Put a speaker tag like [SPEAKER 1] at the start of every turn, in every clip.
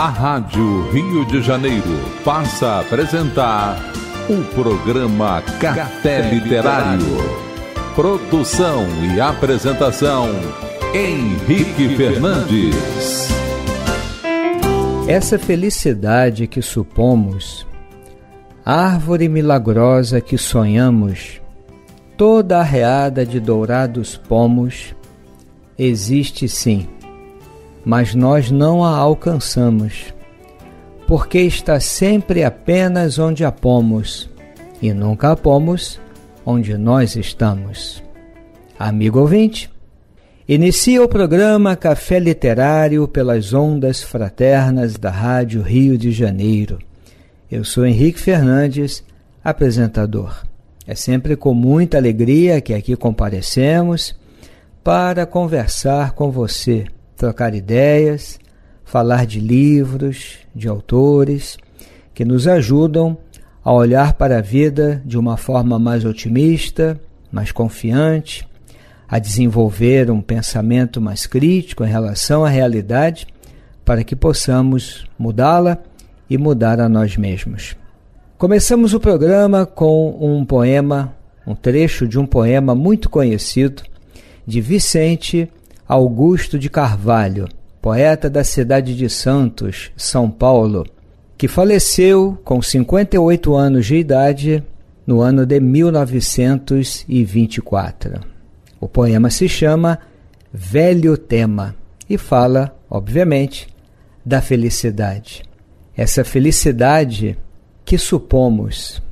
[SPEAKER 1] A Rádio Rio de Janeiro passa a apresentar o programa Café Literário. Produção e apresentação Henrique Fernandes. Essa felicidade que supomos, árvore milagrosa que sonhamos, toda arreada de dourados pomos, existe sim mas nós não a alcançamos, porque está sempre apenas onde a pomos e nunca a pomos onde nós estamos. Amigo ouvinte, inicia o programa Café Literário pelas ondas fraternas da Rádio Rio de Janeiro. Eu sou Henrique Fernandes, apresentador. É sempre com muita alegria que aqui comparecemos para conversar com você trocar ideias, falar de livros, de autores que nos ajudam a olhar para a vida de uma forma mais otimista, mais confiante, a desenvolver um pensamento mais crítico em relação à realidade, para que possamos mudá-la e mudar a nós mesmos. Começamos o programa com um poema, um trecho de um poema muito conhecido de Vicente Augusto de Carvalho, poeta da cidade de Santos, São Paulo, que faleceu com 58 anos de idade no ano de 1924. O poema se chama Velho Tema e fala, obviamente, da felicidade. Essa felicidade que supomos,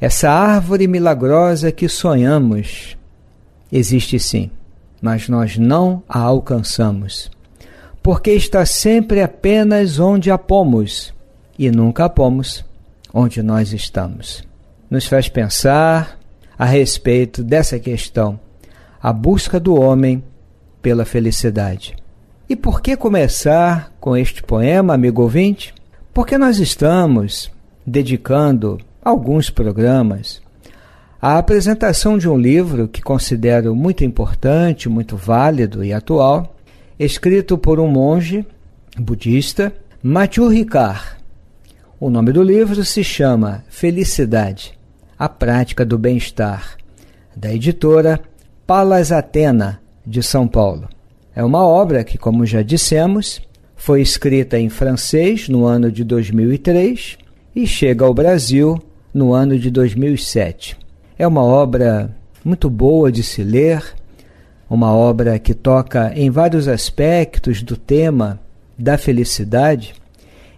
[SPEAKER 1] essa árvore milagrosa que sonhamos, existe sim mas nós não a alcançamos, porque está sempre apenas onde a pomos e nunca a pomos onde nós estamos. Nos faz pensar a respeito dessa questão, a busca do homem pela felicidade. E por que começar com este poema, amigo ouvinte? Porque nós estamos dedicando alguns programas a apresentação de um livro que considero muito importante, muito válido e atual, escrito por um monge budista, Mathieu Ricard. O nome do livro se chama Felicidade, a prática do bem-estar, da editora Palas Atena, de São Paulo. É uma obra que, como já dissemos, foi escrita em francês no ano de 2003 e chega ao Brasil no ano de 2007. É uma obra muito boa de se ler, uma obra que toca em vários aspectos do tema da felicidade.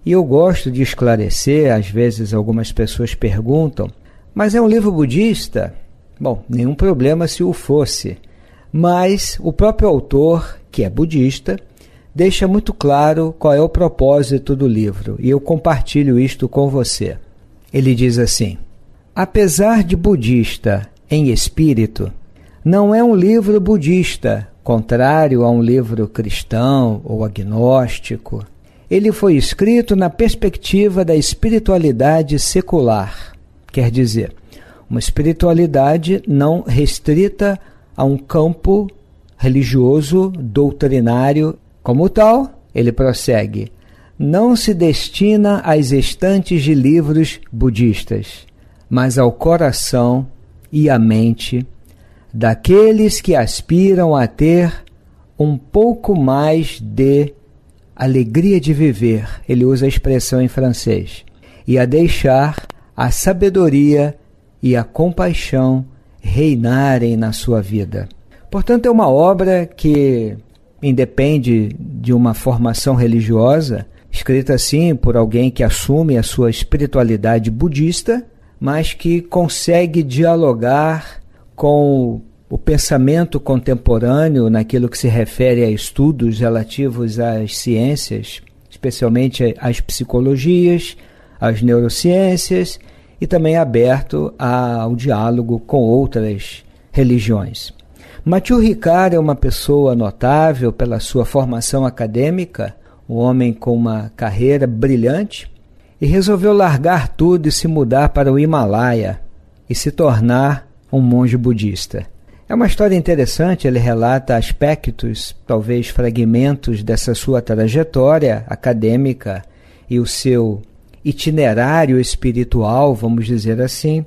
[SPEAKER 1] E eu gosto de esclarecer, às vezes algumas pessoas perguntam, mas é um livro budista? Bom, nenhum problema se o fosse. Mas o próprio autor, que é budista, deixa muito claro qual é o propósito do livro, e eu compartilho isto com você. Ele diz assim: apesar de budista em espírito, não é um livro budista, contrário a um livro cristão ou agnóstico. Ele foi escrito na perspectiva da espiritualidade secular, quer dizer, uma espiritualidade não restrita a um campo religioso, doutrinário. Como tal, ele prossegue: não se destina às estantes de livros budistas mas ao coração e à mente daqueles que aspiram a ter um pouco mais de alegria de viver, ele usa a expressão em francês, e a deixar a sabedoria e a compaixão reinarem na sua vida. Portanto, é uma obra que independe de uma formação religiosa, escrita assim por alguém que assume a sua espiritualidade budista mas que consegue dialogar com o pensamento contemporâneo naquilo que se refere a estudos relativos às ciências, especialmente às psicologias, às neurociências e também é aberto ao diálogo com outras religiões. Mathieu Ricard é uma pessoa notável pela sua formação acadêmica, um homem com uma carreira brilhante, e resolveu largar tudo e se mudar para o Himalaia e se tornar um monge budista. É uma história interessante, ele relata aspectos, talvez fragmentos dessa sua trajetória acadêmica e o seu itinerário espiritual, vamos dizer assim,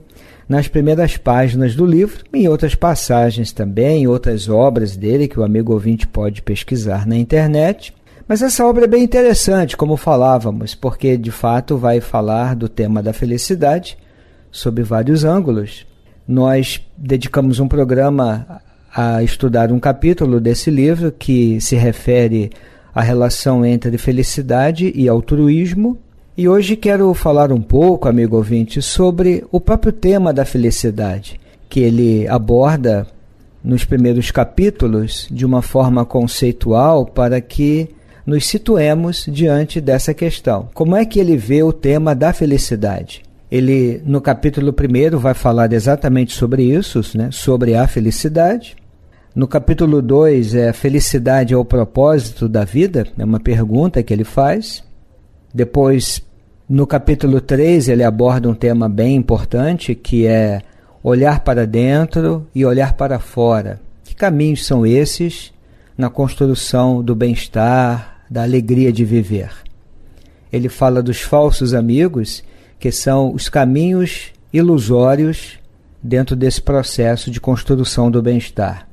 [SPEAKER 1] nas primeiras páginas do livro, em outras passagens também, em outras obras dele que o amigo ouvinte pode pesquisar na internet. Mas essa obra é bem interessante, como falávamos, porque de fato vai falar do tema da felicidade sob vários ângulos. Nós dedicamos um programa a estudar um capítulo desse livro que se refere à relação entre felicidade e altruísmo. E hoje quero falar um pouco, amigo ouvinte, sobre o próprio tema da felicidade, que ele aborda nos primeiros capítulos de uma forma conceitual para que nos situemos diante dessa questão. Como é que ele vê o tema da felicidade? Ele, no capítulo 1, vai falar exatamente sobre isso, né? sobre a felicidade. No capítulo 2, é felicidade é o propósito da vida? É uma pergunta que ele faz. Depois, no capítulo 3, ele aborda um tema bem importante, que é olhar para dentro e olhar para fora. Que caminhos são esses na construção do bem-estar, da alegria de viver. Ele fala dos falsos amigos, que são os caminhos ilusórios dentro desse processo de construção do bem-estar.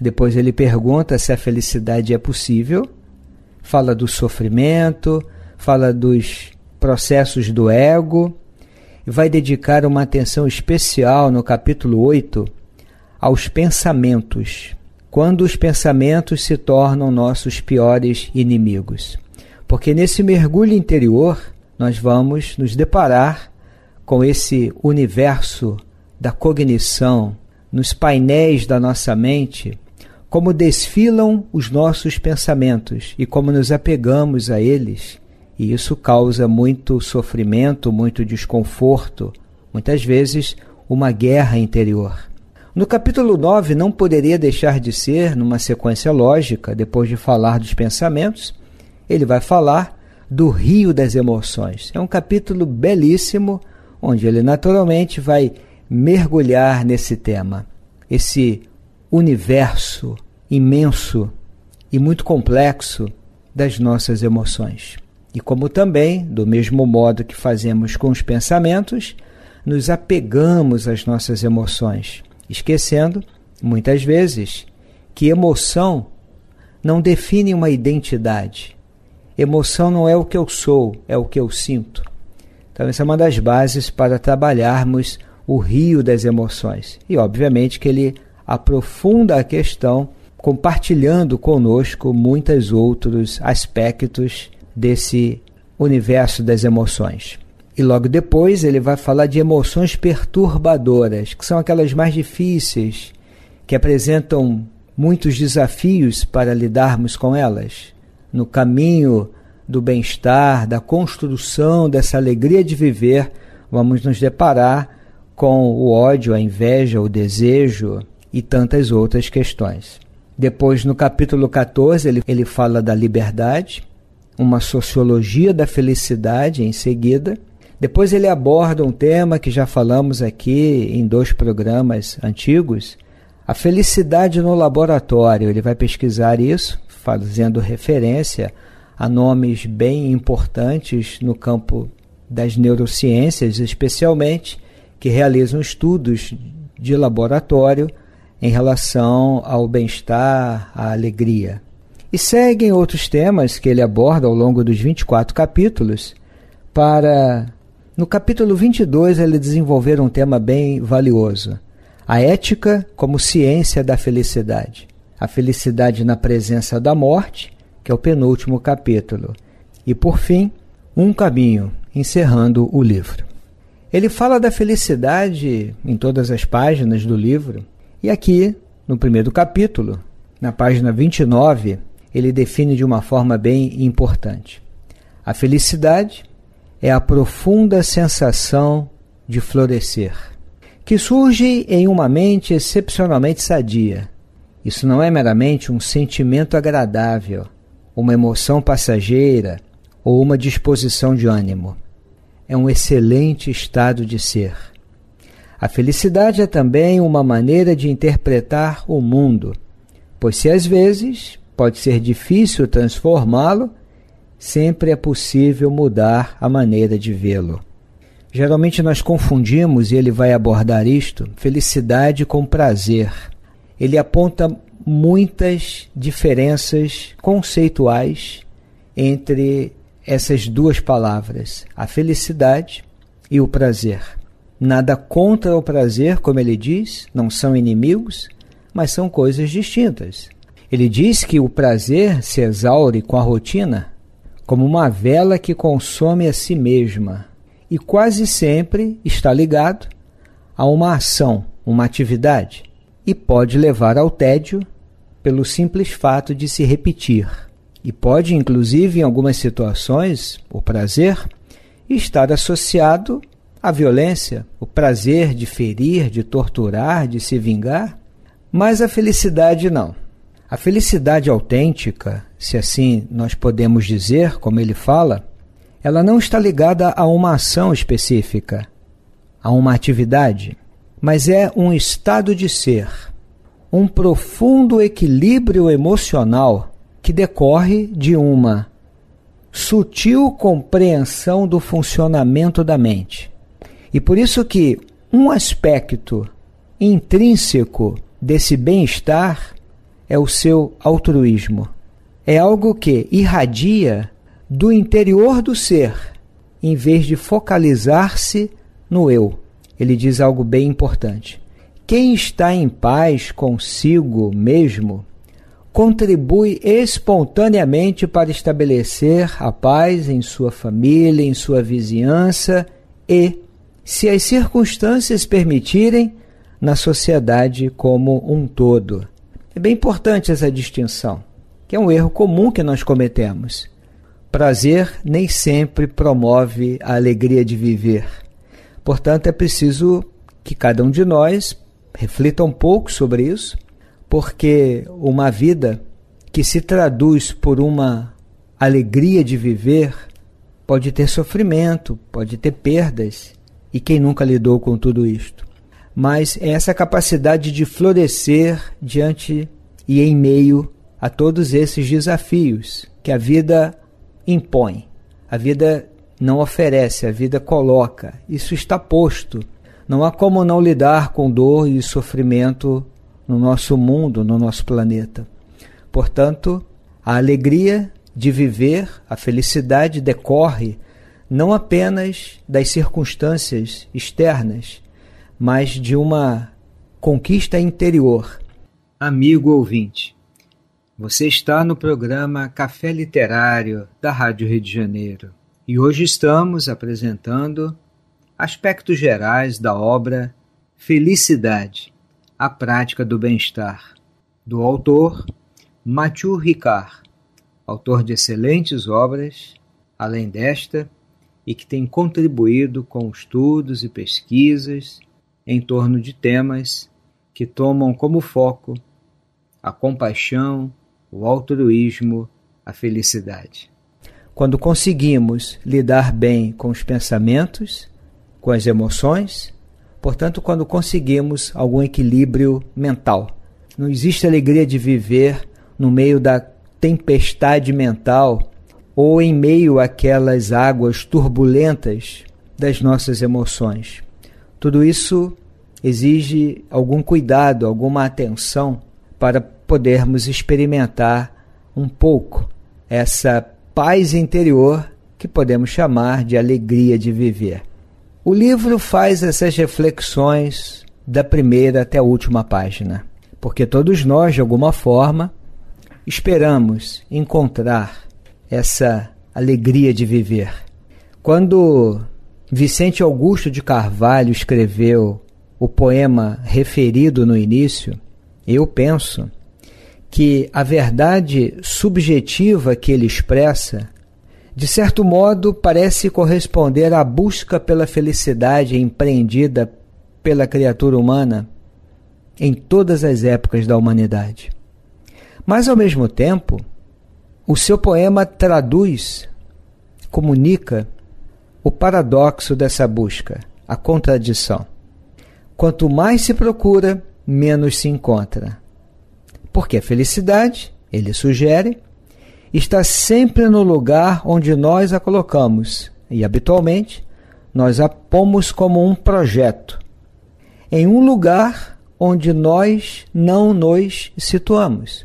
[SPEAKER 1] Depois ele pergunta se a felicidade é possível, fala do sofrimento, fala dos processos do ego, e vai dedicar uma atenção especial no capítulo 8 aos pensamentos quando os pensamentos se tornam nossos piores inimigos. Porque nesse mergulho interior, nós vamos nos deparar com esse universo da cognição, nos painéis da nossa mente, como desfilam os nossos pensamentos e como nos apegamos a eles. E isso causa muito sofrimento, muito desconforto, muitas vezes uma guerra interior. No capítulo 9, não poderia deixar de ser, numa sequência lógica, depois de falar dos pensamentos, ele vai falar do rio das emoções. É um capítulo belíssimo, onde ele naturalmente vai mergulhar nesse tema, esse universo imenso e muito complexo das nossas emoções. E como também, do mesmo modo que fazemos com os pensamentos, nos apegamos às nossas emoções esquecendo, muitas vezes, que emoção não define uma identidade. Emoção não é o que eu sou, é o que eu sinto. Então, essa é uma das bases para trabalharmos o rio das emoções. E, obviamente, que ele aprofunda a questão, compartilhando conosco muitos outros aspectos desse universo das emoções. E logo depois ele vai falar de emoções perturbadoras, que são aquelas mais difíceis, que apresentam muitos desafios para lidarmos com elas. No caminho do bem-estar, da construção dessa alegria de viver, vamos nos deparar com o ódio, a inveja, o desejo e tantas outras questões. Depois, no capítulo 14, ele, ele fala da liberdade, uma sociologia da felicidade em seguida, depois ele aborda um tema que já falamos aqui em dois programas antigos, a felicidade no laboratório. Ele vai pesquisar isso, fazendo referência a nomes bem importantes no campo das neurociências, especialmente, que realizam estudos de laboratório em relação ao bem-estar, à alegria. E seguem outros temas que ele aborda ao longo dos 24 capítulos para no capítulo 22, ele desenvolveu um tema bem valioso: a ética como ciência da felicidade. A felicidade na presença da morte, que é o penúltimo capítulo. E por fim, um caminho, encerrando o livro. Ele fala da felicidade em todas as páginas do livro, e aqui, no primeiro capítulo, na página 29, ele define de uma forma bem importante. A felicidade é a profunda sensação de florescer, que surge em uma mente excepcionalmente sadia. Isso não é meramente um sentimento agradável, uma emoção passageira ou uma disposição de ânimo. É um excelente estado de ser. A felicidade é também uma maneira de interpretar o mundo, pois se às vezes pode ser difícil transformá-lo, sempre é possível mudar a maneira de vê-lo. Geralmente nós confundimos, e ele vai abordar isto, felicidade com prazer. Ele aponta muitas diferenças conceituais entre essas duas palavras, a felicidade e o prazer. Nada contra o prazer, como ele diz, não são inimigos, mas são coisas distintas. Ele diz que o prazer se exaure com a rotina, como uma vela que consome a si mesma e quase sempre está ligado a uma ação, uma atividade, e pode levar ao tédio pelo simples fato de se repetir. E pode, inclusive, em algumas situações, o prazer estar associado à violência, o prazer de ferir, de torturar, de se vingar, mas a felicidade não. A felicidade autêntica, se assim nós podemos dizer, como ele fala, ela não está ligada a uma ação específica, a uma atividade, mas é um estado de ser, um profundo equilíbrio emocional que decorre de uma sutil compreensão do funcionamento da mente. E por isso que um aspecto intrínseco desse bem-estar é o seu altruísmo. É algo que irradia do interior do ser, em vez de focalizar-se no eu. Ele diz algo bem importante. Quem está em paz consigo mesmo contribui espontaneamente para estabelecer a paz em sua família, em sua vizinhança e, se as circunstâncias permitirem, na sociedade como um todo. É bem importante essa distinção, que é um erro comum que nós cometemos. Prazer nem sempre promove a alegria de viver. Portanto, é preciso que cada um de nós reflita um pouco sobre isso, porque uma vida que se traduz por uma alegria de viver pode ter sofrimento, pode ter perdas, e quem nunca lidou com tudo isto? mas é essa capacidade de florescer diante e em meio a todos esses desafios que a vida impõe. A vida não oferece, a vida coloca. Isso está posto. Não há como não lidar com dor e sofrimento no nosso mundo, no nosso planeta. Portanto, a alegria de viver, a felicidade decorre não apenas das circunstâncias externas, mas de uma conquista interior. Amigo ouvinte, você está no programa Café Literário da Rádio Rio de Janeiro e hoje estamos apresentando aspectos gerais da obra Felicidade, a prática do bem-estar, do autor Mathieu Ricard, autor de excelentes obras, além desta, e que tem contribuído com estudos e pesquisas em torno de temas que tomam como foco a compaixão, o altruísmo, a felicidade. Quando conseguimos lidar bem com os pensamentos, com as emoções, portanto, quando conseguimos algum equilíbrio mental. Não existe alegria de viver no meio da tempestade mental ou em meio àquelas águas turbulentas das nossas emoções. Tudo isso exige algum cuidado, alguma atenção para podermos experimentar um pouco essa paz interior que podemos chamar de alegria de viver. O livro faz essas reflexões da primeira até a última página, porque todos nós, de alguma forma, esperamos encontrar essa alegria de viver. Quando Vicente Augusto de Carvalho escreveu o poema referido no início, eu penso que a verdade subjetiva que ele expressa, de certo modo, parece corresponder à busca pela felicidade empreendida pela criatura humana em todas as épocas da humanidade. Mas, ao mesmo tempo, o seu poema traduz, comunica o paradoxo dessa busca, a contradição. Quanto mais se procura, menos se encontra. Porque a felicidade, ele sugere, está sempre no lugar onde nós a colocamos e, habitualmente, nós a pomos como um projeto, em um lugar onde nós não nos situamos.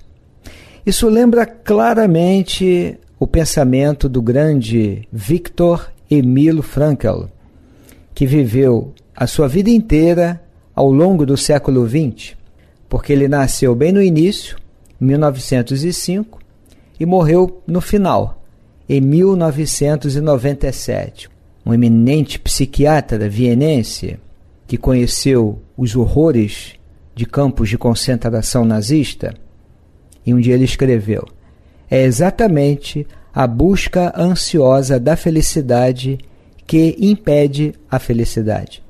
[SPEAKER 1] Isso lembra claramente o pensamento do grande Victor Emilo Frankel, que viveu a sua vida inteira ao longo do século XX, porque ele nasceu bem no início, 1905, e morreu no final, em 1997. Um eminente psiquiatra vienense que conheceu os horrores de campos de concentração nazista, e um dia ele escreveu: É exatamente a busca ansiosa da felicidade que impede a felicidade.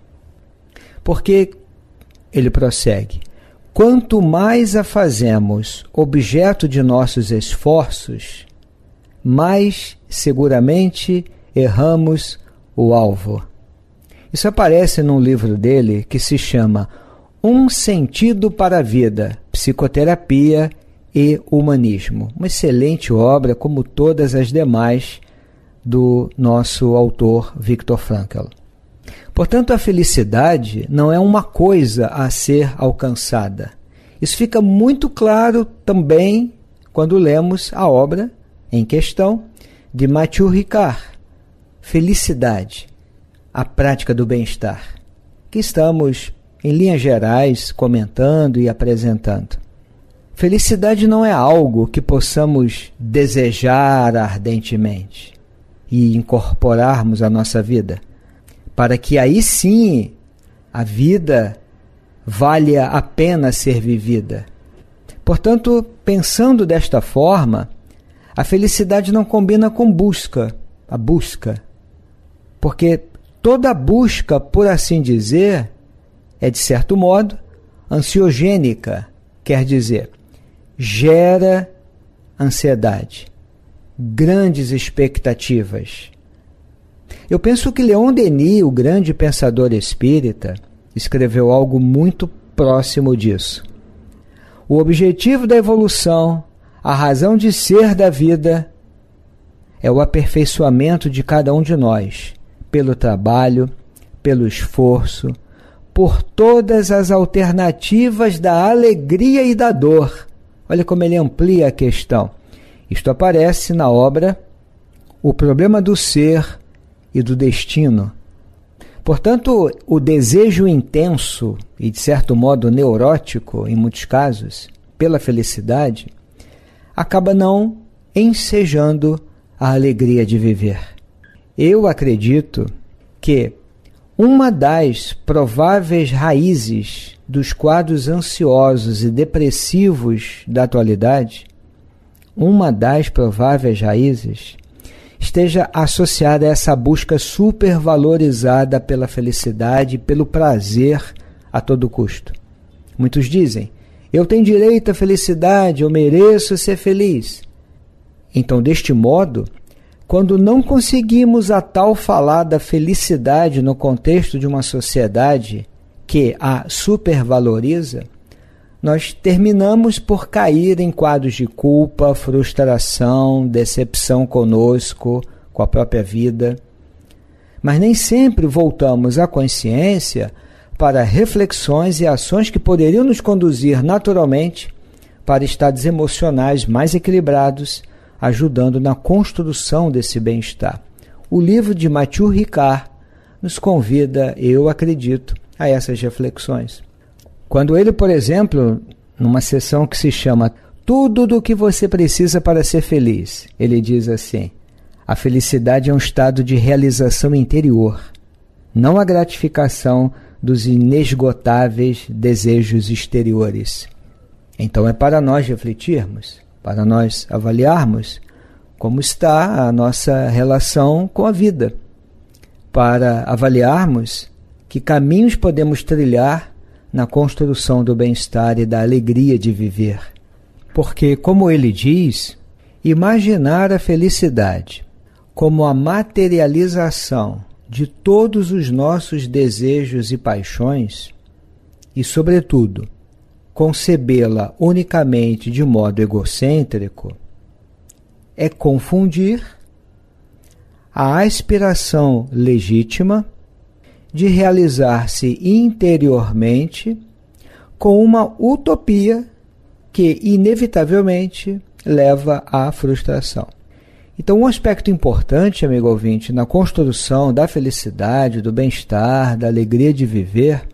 [SPEAKER 1] Porque, ele prossegue, quanto mais a fazemos objeto de nossos esforços, mais seguramente erramos o alvo. Isso aparece num livro dele que se chama Um Sentido para a Vida Psicoterapia e Humanismo. Uma excelente obra, como todas as demais, do nosso autor Viktor Frankl. Portanto, a felicidade não é uma coisa a ser alcançada. Isso fica muito claro também quando lemos a obra em questão de Mathieu Ricard, Felicidade, a prática do bem-estar, que estamos, em linhas gerais, comentando e apresentando. Felicidade não é algo que possamos desejar ardentemente e incorporarmos à nossa vida, para que aí sim a vida valha a pena ser vivida. Portanto, pensando desta forma, a felicidade não combina com busca, a busca. Porque toda busca, por assim dizer, é de certo modo ansiogênica, quer dizer, gera ansiedade, grandes expectativas. Eu penso que Leon Denis, o grande pensador espírita, escreveu algo muito próximo disso. O objetivo da evolução, a razão de ser da vida, é o aperfeiçoamento de cada um de nós, pelo trabalho, pelo esforço, por todas as alternativas da alegria e da dor Olha como ele amplia a questão. Isto aparece na obra O Problema do Ser e do Destino. Portanto, o desejo intenso e, de certo modo, neurótico, em muitos casos, pela felicidade, acaba não ensejando a alegria de viver. Eu acredito que uma das prováveis raízes dos quadros ansiosos e depressivos da atualidade, uma das prováveis raízes, esteja associada a essa busca supervalorizada pela felicidade pelo prazer a todo custo. Muitos dizem: eu tenho direito à felicidade, eu mereço ser feliz. Então, deste modo, quando não conseguimos a tal falada felicidade no contexto de uma sociedade que a supervaloriza, nós terminamos por cair em quadros de culpa, frustração, decepção conosco, com a própria vida. Mas nem sempre voltamos à consciência para reflexões e ações que poderiam nos conduzir naturalmente para estados emocionais mais equilibrados ajudando na construção desse bem-estar. O livro de Mathieu Ricard nos convida, eu acredito, a essas reflexões. Quando ele, por exemplo, numa sessão que se chama Tudo do que você precisa para ser feliz, ele diz assim: A felicidade é um estado de realização interior, não a gratificação dos inesgotáveis desejos exteriores. Então é para nós refletirmos para nós avaliarmos como está a nossa relação com a vida, para avaliarmos que caminhos podemos trilhar na construção do bem-estar e da alegria de viver. Porque, como ele diz, imaginar a felicidade como a materialização de todos os nossos desejos e paixões, e, sobretudo, concebê-la unicamente de modo egocêntrico é confundir a aspiração legítima de realizar-se interiormente com uma utopia que, inevitavelmente, leva à frustração. Então, um aspecto importante, amigo ouvinte, na construção da felicidade, do bem-estar, da alegria de viver,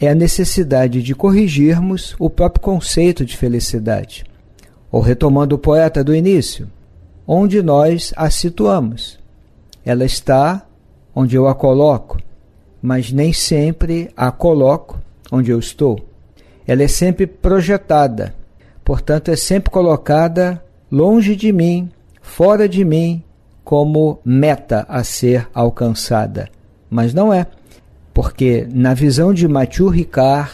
[SPEAKER 1] é a necessidade de corrigirmos o próprio conceito de felicidade. Ou retomando o poeta do início, onde nós a situamos. Ela está onde eu a coloco, mas nem sempre a coloco onde eu estou. Ela é sempre projetada, portanto, é sempre colocada longe de mim, fora de mim, como meta a ser alcançada. Mas não é porque na visão de Mathieu Ricard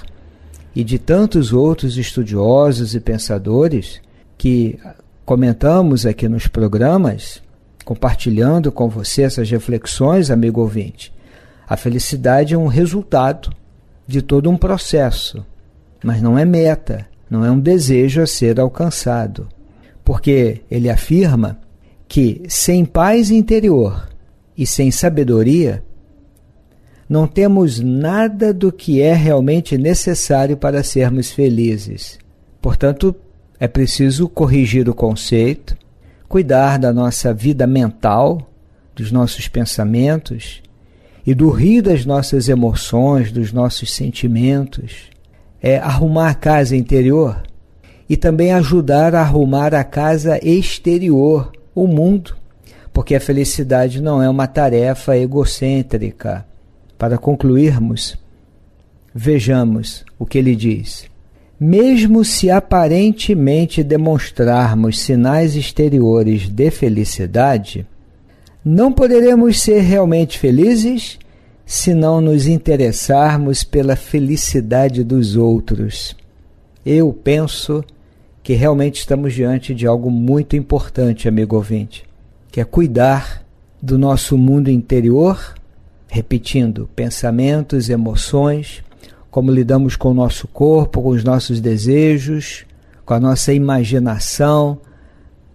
[SPEAKER 1] e de tantos outros estudiosos e pensadores que comentamos aqui nos programas, compartilhando com você essas reflexões, amigo ouvinte, a felicidade é um resultado de todo um processo, mas não é meta, não é um desejo a ser alcançado. Porque ele afirma que sem paz interior e sem sabedoria, não temos nada do que é realmente necessário para sermos felizes. Portanto, é preciso corrigir o conceito, cuidar da nossa vida mental, dos nossos pensamentos e do rio das nossas emoções, dos nossos sentimentos, é arrumar a casa interior e também ajudar a arrumar a casa exterior, o mundo, porque a felicidade não é uma tarefa egocêntrica para concluirmos, vejamos o que ele diz. Mesmo se aparentemente demonstrarmos sinais exteriores de felicidade, não poderemos ser realmente felizes se não nos interessarmos pela felicidade dos outros. Eu penso que realmente estamos diante de algo muito importante, amigo ouvinte, que é cuidar do nosso mundo interior repetindo, pensamentos, emoções, como lidamos com o nosso corpo, com os nossos desejos, com a nossa imaginação,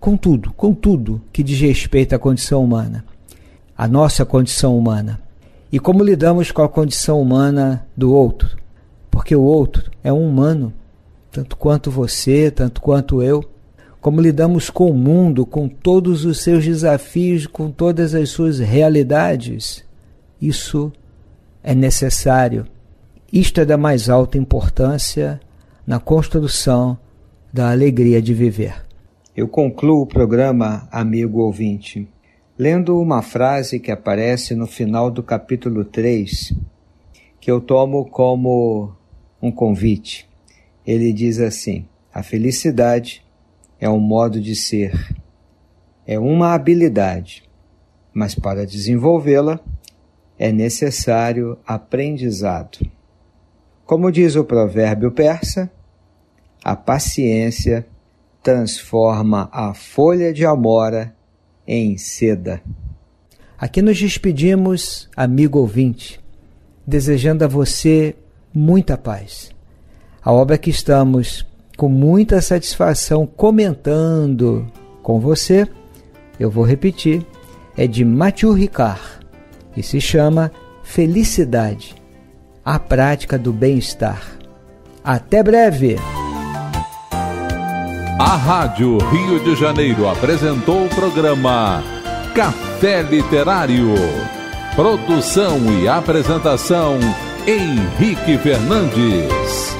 [SPEAKER 1] com tudo, com tudo que diz respeito à condição humana, a nossa condição humana. E como lidamos com a condição humana do outro, porque o outro é um humano, tanto quanto você, tanto quanto eu. Como lidamos com o mundo, com todos os seus desafios, com todas as suas realidades isso é necessário. Isto é da mais alta importância na construção da alegria de viver. Eu concluo o programa, amigo ouvinte, lendo uma frase que aparece no final do capítulo 3, que eu tomo como um convite. Ele diz assim: A felicidade é um modo de ser, é uma habilidade, mas para desenvolvê-la, é necessário aprendizado. Como diz o provérbio persa, a paciência transforma a folha de amora em seda. Aqui nos despedimos, amigo ouvinte, desejando a você muita paz. A obra que estamos com muita satisfação comentando com você, eu vou repetir, é de Mathieu Ricard que se chama Felicidade a prática do bem-estar. Até breve! A Rádio Rio de Janeiro apresentou o programa Café Literário. Produção e apresentação Henrique Fernandes.